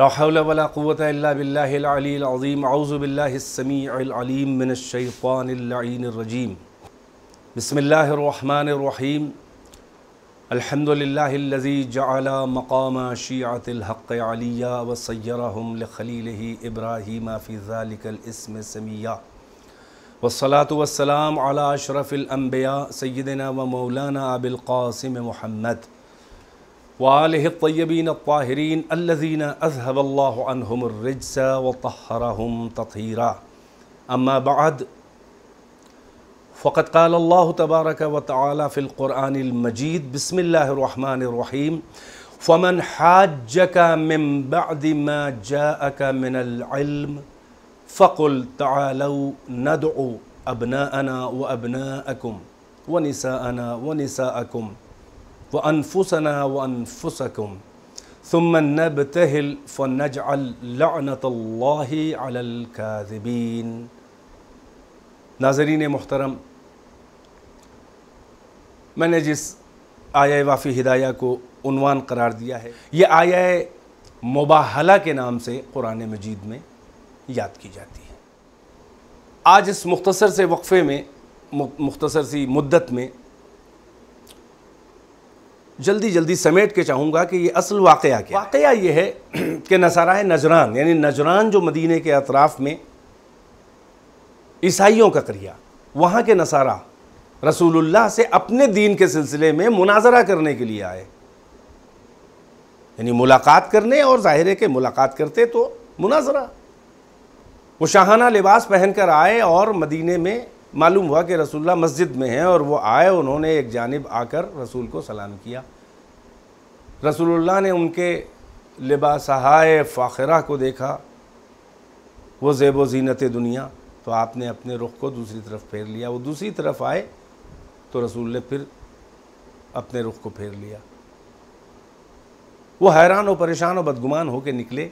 लाउलावलाक़वतबिल्लाज़ीम आउज़बिल्लासमीम मिनशानरजीम बसमीम अलहमदिल्लाजी जला मकाम शीआतलहक़ आलिया इब्राहिम सैरखलील समिया वसलात वसलाम अला अशरफ़िलम्बिया सैदना व मौलाना अबिलक़ासम महमद وآله الطيبين الطاهرين الذين أذهب الله عنهم الرجس وطهرهم تطهيرا أما بعد فقد قال الله تبارك وتعالى في القرآن المجيد بسم الله الرحمن الرحيم فمن حاجك من بعد ما جاءك من العلم فقل تعالوا ندعو أبناءنا وأبناءكم ونساءنا ونساءكم व अनफुसना व अनफुसकुम ثم نبتهل فنجعل لعنة الله على الكاذبين नाजरीन मोहतरम मैंने जिस आया वाफ़ी हिदाया को उनवान करार दिया है यह आया मुबाहला के नाम से कुरान मजीद में याद की जाती है आज इस मुख्तसर से वक्फ़े में मुख्तसर सी मुद्दत में जल्दी जल्दी समेट के चाहूँगा कि ये असल वाक़ क्या वाक़ ये है कि नसारा नजरान यानी नजरान जो मदीने के अतराफ़ में ईसाइयों का करिया वहाँ के नसारा रसूलुल्लाह से अपने दीन के सिलसिले में मुनाजरा करने के लिए आए यानी मुलाकात करने और ज़ाहिर के मुलाकात करते तो मुनाजरा वो शाहाना लिबास पहनकर आए और मदीने में मालूम हुआ कि रसूल्ला मस्जिद में हैं और वो आए उन्होंने एक जानब आकर रसूल को सलाम किया रसूलुल्लाह ने उनके लिबासहाय फ़ाखरा को देखा वो जेब व जीनत दुनिया तो आपने अपने रुख को दूसरी तरफ फेर लिया वो दूसरी तरफ आए तो रसूल ने फिर अपने रुख को फेर लिया वो हैरान और परेशान और बदगुमान होकर निकले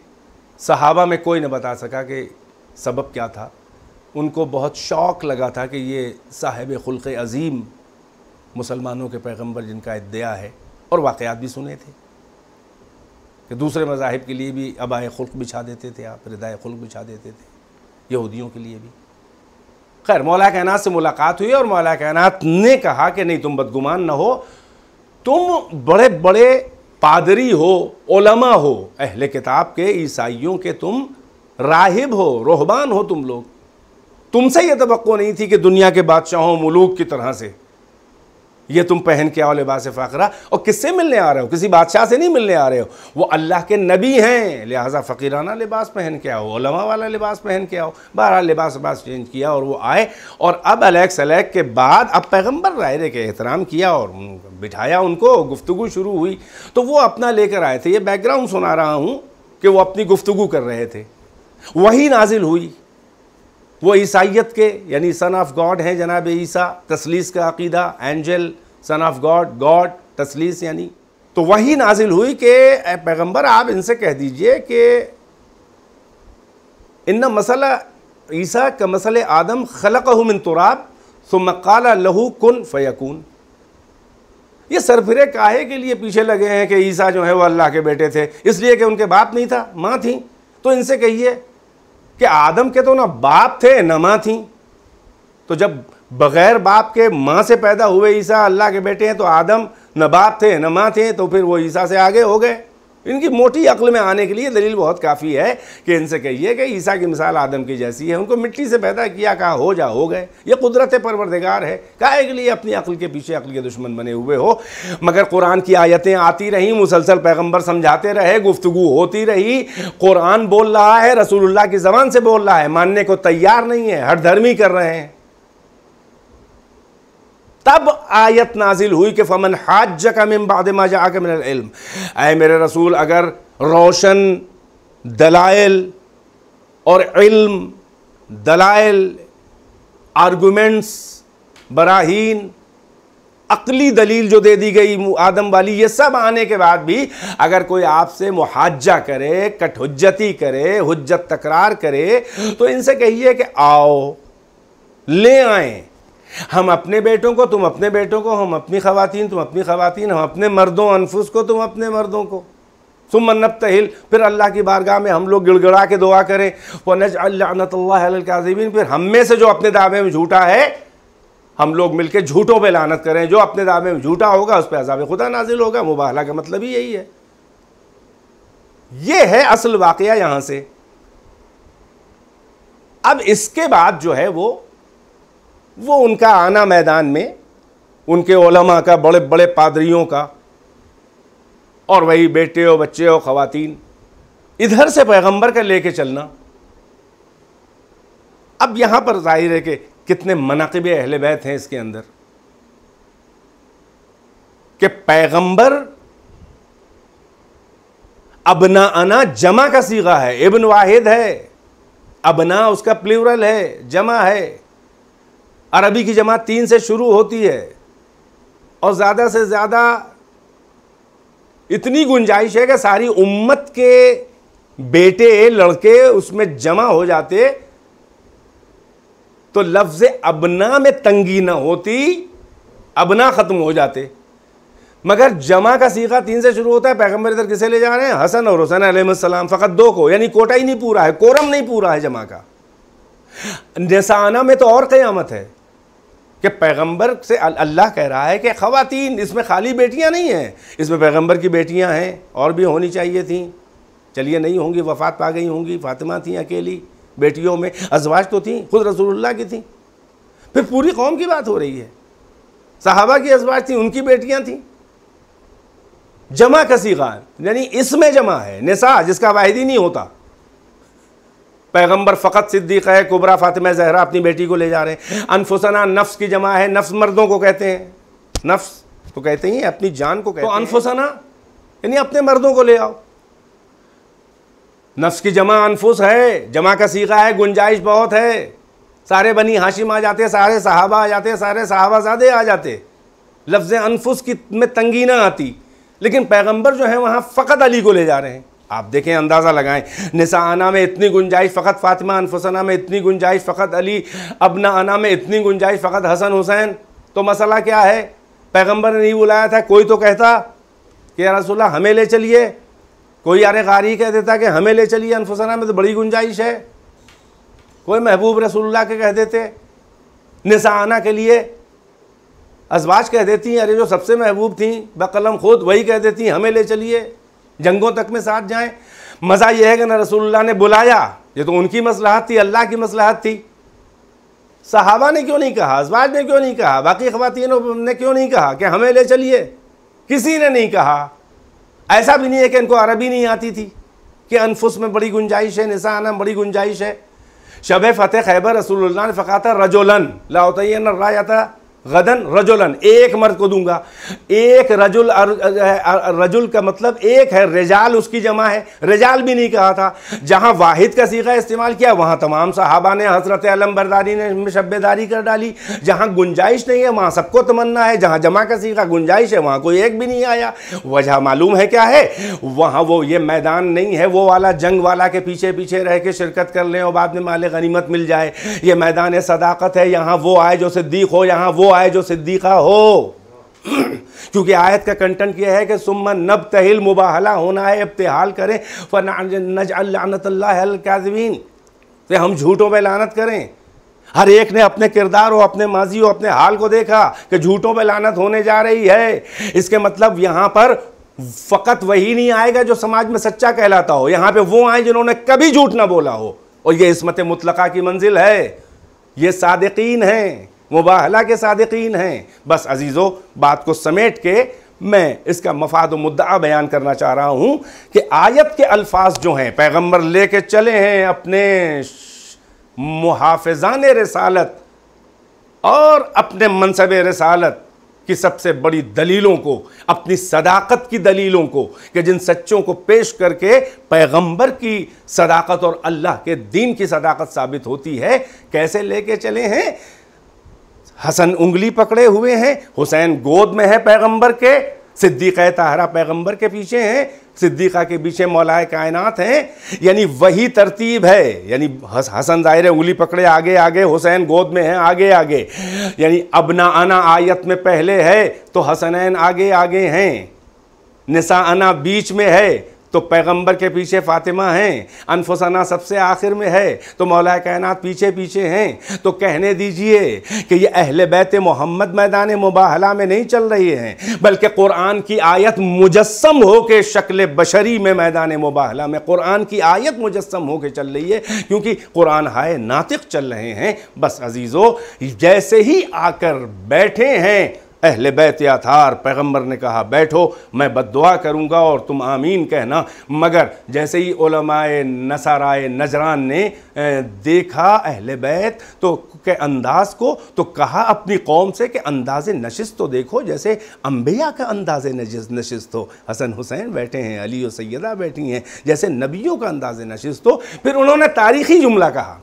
सहाबा में कोई न बता सका कि सबब क्या था उनको बहुत शौक़ लगा था कि ये साहिब खुल्क अज़ीम मुसलमानों के पैगंबर जिनका इद्दया है और वाक़ात भी सुने थे कि दूसरे मजाहब के लिए भी अबाए खुल्क बिछा देते थे आप रिदाय खुल्क बिछा देते थे यहूदियों के लिए भी खैर मौला कैनात से मुलाकात हुई और मौला कैनात ने कहा कि नहीं तुम बदगुमान ना हो तुम बड़े बड़े पादरी हो ओलमा हो अहले किताब के ईसाइयों के तुम राहिब हो रोहबान हो तुम लोग तुमसे यह तो नहीं थी कि दुनिया के बादशाहों मलूक की तरह से ये तुम पहन के आओ लिबास फकरा और किससे मिलने आ रहे हो किसी बादशाह से नहीं मिलने आ रहे हो वो अल्लाह के नबी हैं लिहाजा फ़कीराना लिबास पहन के आओ ओलमा वाला लिबास पहन के आओ बहरहाल लिबास लिबास चेंज किया और वो आए और अब अलेक्स अलेक के बाद अब पैगम्बर रायरे के एहतराम किया और बिठाया उनको गुफ्तु शुरू हुई तो वो अपना लेकर आए थे ये बैकग्राउंड सुना रहा हूँ कि वो अपनी गुफ्तु कर रहे थे वही नाजिल हुई वो ईसाइत के यानी सन ऑफ गॉड हैं जनाब ईसा तसलीस का अकीदा angel son of God God तसलीस यानी तो वही नाजिल हुई कि पैगंबर आप इनसे कह दीजिए कि इन मसला ईसा का मसल आदम खलक मिन तुराब सुमकाला लहू कन फ़यकून ये सरफिर काहे के लिए पीछे लगे हैं कि ईसा जो है वो अल्लाह के बेटे थे इसलिए कि उनके बाप नहीं था माँ थी तो इनसे कहिए कि आदम के तो ना बाप थे ना माँ थी तो जब बग़ैर बाप के माँ से पैदा हुए ईसा अल्लाह के बेटे हैं तो आदम न बाप थे न माँ थे तो फिर वो ईसा से आगे हो गए इनकी मोटी अक्ल में आने के लिए दलील बहुत काफ़ी है कि इनसे कहिए कि ईसा की मिसाल आदम की जैसी है उनको मिट्टी से पैदा किया कहा हो जा हो गए ये कुदरत परवरदगार है काहे के लिए अपनी अक्ल के पीछे अक्ल के दुश्मन बने हुए हो मगर कुरान की आयतें आती रहीं मुसलसल पैगम्बर समझाते रहे गुफ्तगु होती रही कुरान बोल रहा है रसूल्ला की जबान से बोल रहा है मानने को तैयार नहीं है हर धर्मी कर रहे हैं तब आयत नाजिल हुई कि फमन हाज का माजा आके इल्म आए मेरे रसूल अगर रोशन दलाइल और इल्म दलाइल आर्गूमेंट्स बराहीन अकली दलील जो दे दी गई आदम वाली ये सब आने के बाद भी अगर कोई आपसे मुहाजा करे कठहुजती करे हजत तकरार करे तो इनसे कहिए कि आओ ले आए हम अपने बेटों को तुम अपने बेटों को हम अपनी खवातीन तुम अपनी खवातीन हम अपने मर्दों अनफुस को तुम अपने मर्दों को तुम तहिल फिर अल्लाह की बारगाह में हम लोग गिड़गड़ा के दुआ करें वनज अल्लाकाजीबीन फिर हम में से जो अपने दावे में झूठा है हम लोग मिलकर झूठों पर लानत करें जो अपने दावे में झूठा होगा उस पर अजाब खुदा नाजिल होगा मुबाला का मतलब ही यही है ये है असल वाकया यहां से अब इसके बाद जो है वो वो उनका आना मैदान में उनके ओलमा का बड़े बड़े पादरियों का और वही बेटे हो बच्चे हो खातन इधर से पैगंबर का लेके चलना अब यहाँ पर जाहिर है कि कितने मनाकब अहल बैत हैं इसके अंदर कि पैगंबर अबना अना जमा का सीगा है इबन वाहिद है अबना उसका प्लूरल है जमा है अरबी की जमात तीन से शुरू होती है और ज़्यादा से ज़्यादा इतनी गुंजाइश है कि सारी उम्मत के बेटे लड़के उसमें जमा हो जाते तो लफ्ज़ अबना में तंगी ना होती अबना ख़त्म हो जाते मगर जमा का सीखा तीन से शुरू होता है पैगम्बर इधर किसे ले जा रहे हैं हसन और हुसैन अलैहिस्सलाम फ़कत दो को यानी कोटा ही नहीं पूरा है कोरम नहीं पूरा है जमा का निशाना में तो और क़यामत है कि पैगंबर से अल्लाह कह रहा है कि ख़वातीन इसमें खाली बेटियां नहीं हैं इसमें पैगंबर की बेटियां हैं और भी होनी चाहिए थी चलिए नहीं होंगी वफ़ात पा गई होंगी फातिमा थी अकेली बेटियों में अजवाज तो थी खुद रसूलुल्लाह की थी फिर पूरी कौम की बात हो रही है साहबा की अजवाज थी उनकी बेटियाँ थीं जमा कसी यानी इसमें जमा है निसा जिसका वाहिदी नहीं होता पैगंबर फ़कत सिद्दीक़ है कुबरा फातिमा जहरा अपनी बेटी को ले जा रहे हैं अनफुसना नफ्स की जमा है नफ्स मर्दों को कहते हैं नफ्स तो कहते ही अपनी जान को कहते तो अनफुसना यानी अपने मर्दों को ले आओ नफ्स की जमा अनफुस है जमा का सीखा है गुंजाइश बहुत है सारे बनी हाशिम आ जाते सारे सहाबा आ जाते सारे सहाबाजादे आ जाते लफ्ज़ अनफुस की में तंगी ना आती लेकिन पैगंबर जो है वहाँ फ़कत अली को ले जा रहे हैं आप देखें अंदाज़ा लगाएं निसाना में इतनी गुंजाइश फ़कत फ़ातिमा अनफुसना में इतनी गुंजाइश फ़कत अली अबना आना में इतनी गुंजाइश फ़कत हसन हुसैन तो मसला क्या है पैगंबर ने नहीं बुलाया था कोई तो कहता कि रसोल्ला हमें ले चलिए कोई यार गारी कह देता कि हमें ले चलिए अनफुसना में तो बड़ी गुंजाइश है कोई महबूब रसोल्ला के कह देते निसाना के लिए अजवाज़ कह देती हैं अरे जो सबसे महबूब थी बकलम खुद वही कह देती हमें ले चलिए जंगों तक में साथ जाएं मज़ा यह है कि ना रसूलुल्लाह ने बुलाया ये तो उनकी मसलाहत थी अल्लाह की मसलाहत थी सहाबा ने क्यों नहीं कहा अजवाज ने क्यों नहीं कहा बाकी ख़वातिनों ने क्यों नहीं कहा कि हमें ले चलिए किसी ने नहीं कहा ऐसा भी नहीं है कि इनको अरबी नहीं आती थी कि अनफुस में बड़ी गुंजाइश है निशा आना में बड़ी गुंजाइश है शब फ़तेह खैबर रसूलुल्लाह ने फ़काता रजोलन लाता रायता गदन रजुलन एक मर्द को दूंगा एक रजुल रजुल का मतलब एक है रजाल उसकी जमा है रजाल भी नहीं कहा था जहां वाहिद का सीखा इस्तेमाल किया वहां तमाम साहबा ने हसरत अलम्बरदारी ने शब्बेदारी कर डाली जहां गुंजाइश नहीं है वहां सबको तमन्ना है जहां जमा का सीखा गुंजाइश है वहां कोई एक भी नहीं आया वजह मालूम है क्या है वहां वो ये मैदान नहीं है वो वाला जंग वाला के पीछे पीछे रह के शिरकत कर लें और बाद में माले गनीमत मिल जाए ये मैदान सदाकत है यहाँ वो आए जो सिद्दीक हो यहाँ वो आए जो सिद्दीक़ा हो क्योंकि आयत का कंटेंट यह है कि सुम्मा नब तहिल मुबाहला होना है इब्तहाल करें फ़नाजनतल्लाजीन तो हम झूठों पर लानत करें हर एक ने अपने किरदार और अपने माजी और अपने हाल को देखा कि झूठों पर लानत होने जा रही है इसके मतलब यहाँ पर फ़कत वही नहीं आएगा जो समाज में सच्चा कहलाता हो यहाँ पे वो आए जिन्होंने कभी झूठ ना बोला हो और ये इसमत मुतलका की मंजिल है ये सादकिन हैं मुबाहला के सदकिन हैं बस अजीज़ो बात को समेट के मैं इसका मफाद मुद्दा बयान करना चाह रहा हूँ कि आयत के अल्फाज जो हैं पैगम्बर ले कर चले हैं अपने मुहाफान रसालत और अपने मनसब रसालत की सबसे बड़ी दलीलों को अपनी सदाकत की दलीलों को कि जिन सच्चों को पेश करके पैगंबर की सदाकत और अल्लाह के दीन की सदाकत साबित होती है कैसे लेके चले हैं हसन उंगली पकड़े हुए हैं हुसैन गोद में है पैगंबर के सिद्दीक़ तहरा पैगंबर के पीछे हैं सिद्दीक़ा के पीछे मौलाए कायनात हैं यानी वही तरतीब है यानी हसन ज़ाहिर उंगली पकड़े आगे आगे हुसैन गोद में है आगे आगे यानी अबना आना आयत में पहले है तो हसनैन आगे आगे हैं निसा आना बीच में है तो पैगंबर के पीछे फ़ातिमा हैं अनफसाना सबसे आखिर में है तो मौला कायनात पीछे पीछे हैं तो कहने दीजिए कि ये अहल बैत मोहम्मद मैदान मुबाहला में नहीं चल रही हैं बल्कि कुरान की आयत मुजस्म हो के शक्ल बशरी में मैदान मुबाहला में कुरान की आयत मुजस्म हो के चल रही है क्योंकि कुरान हाय नातिक चल रहे हैं बस अजीज़ों जैसे ही आकर बैठे हैं अहल बैत या थार पैगम्बर ने कहा बैठो मैं दुआ करूँगा और तुम आमीन कहना मगर जैसे ही ओलमाए नसाराए नजरान ने देखा अहल बैत तो के अंदाज को तो कहा अपनी कौम से कि अंदाज नशस्त तो देखो जैसे अम्बिया का अंदाज नशस्त हो हसन हुसैन बैठे हैं अली और सैदा बैठी हैं जैसे नबियों का अंदाज नशस्त हो फिर उन्होंने तारीखी जुमला कहा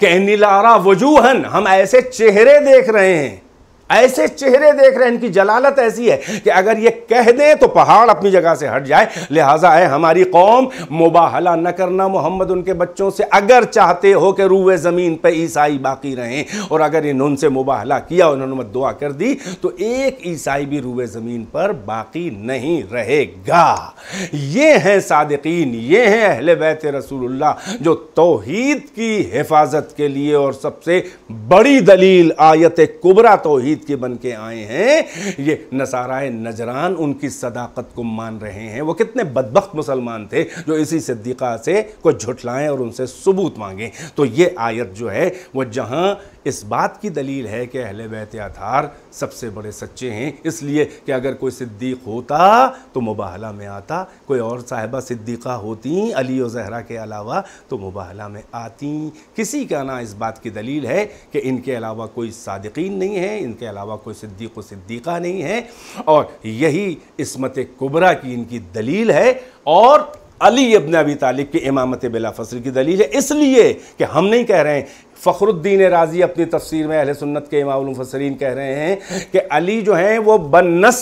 कि नीलारा वजूहन हम ऐसे चेहरे देख रहे हैं ऐसे चेहरे देख रहे हैं इनकी जलालत ऐसी है कि अगर ये कह दें तो पहाड़ अपनी जगह से हट जाए लिहाजा है हमारी कौम मुबाहला न करना मोहम्मद उनके बच्चों से अगर चाहते हो कि रूए ज़मीन पर ईसाई बाकी रहें और अगर इन्होंने उनसे मुबाहला किया उन्होंने दुआ कर दी तो एक ईसाई भी रूए ज़मीन पर बाकी नहीं रहेगा ये हैं सादकिन ये हैं अहल बैत रसूलुल्लाह जो तोहहीद की हिफाजत के लिए और सबसे बड़ी दलील आयत कुबरा तोहहीद तौहीद के बन के आए हैं ये नसाराए नजरान उनकी सदाकत को मान रहे हैं वो कितने बदबक मुसलमान थे जो इसी सिद्दीक़ा से को झुठलाएं और उनसे सबूत मांगें तो ये आयत जो है वो जहाँ इस बात की दलील है कि अहल बैत आधार सबसे बड़े सच्चे हैं इसलिए कि अगर कोई सिद्दीक होता तो मुबाहला में आता कोई और साहिबा सिद्दीक़ा होती अली और जहरा के अलावा तो मुबाहला में आती किसी का ना इस बात की दलील है कि इनके अलावा कोई सादकिन नहीं है इनके अलावा कोई सिद्दीक व सिद्दीक़ा नहीं है और यही इसमत कुबरा की इनकी दलील है और अली अबन अबी तालिब की इमामत बिला की दलील है इसलिए कि हम नहीं कह रहे हैं फ़खरुद्दीन राजी अपनी तफसीर में अहल सुन्नत के इमामफसरीन कह रहे हैं कि अली जो हैं वो बनस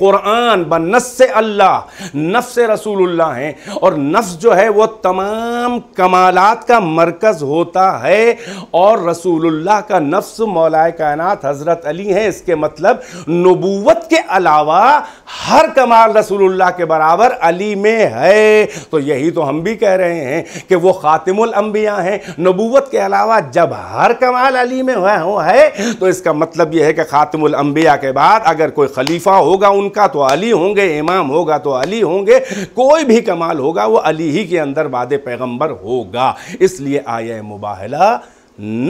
क़ुरान बनस अल्लाह नफ्स रसूलुल्लाह हैं और नफ्स जो है वो तमाम कमालत का मरकज़ होता है और रसूलुल्लाह का नफ्स मौलाए कायनात हज़रत अली हैं इसके मतलब नबूवत के अलावा हर कमाल रसूलुल्लाह के बराबर अली में है तो यही तो हम भी कह रहे हैं कि वो ख़ातिमुल हैं नबूवत के अलावा जब हर कमाल अली में हुआ हुआ है तो इसका मतलब यह है कि ख़ातमुल अम्बिया के बाद अगर कोई खलीफा होगा उनका तो अली होंगे इमाम होगा तो अली होंगे कोई भी कमाल होगा वो अली ही के अंदर बाद पैगम्बर होगा इसलिए आया मुबाहला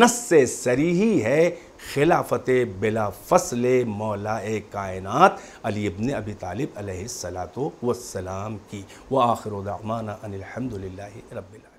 नस सरी ही है खिलाफत बिला फसल मौला कायनत अली इबन अबी तालिब सलात वसलाम की व आखिर दामाना अनिलहमदिल्ला रबिल्ला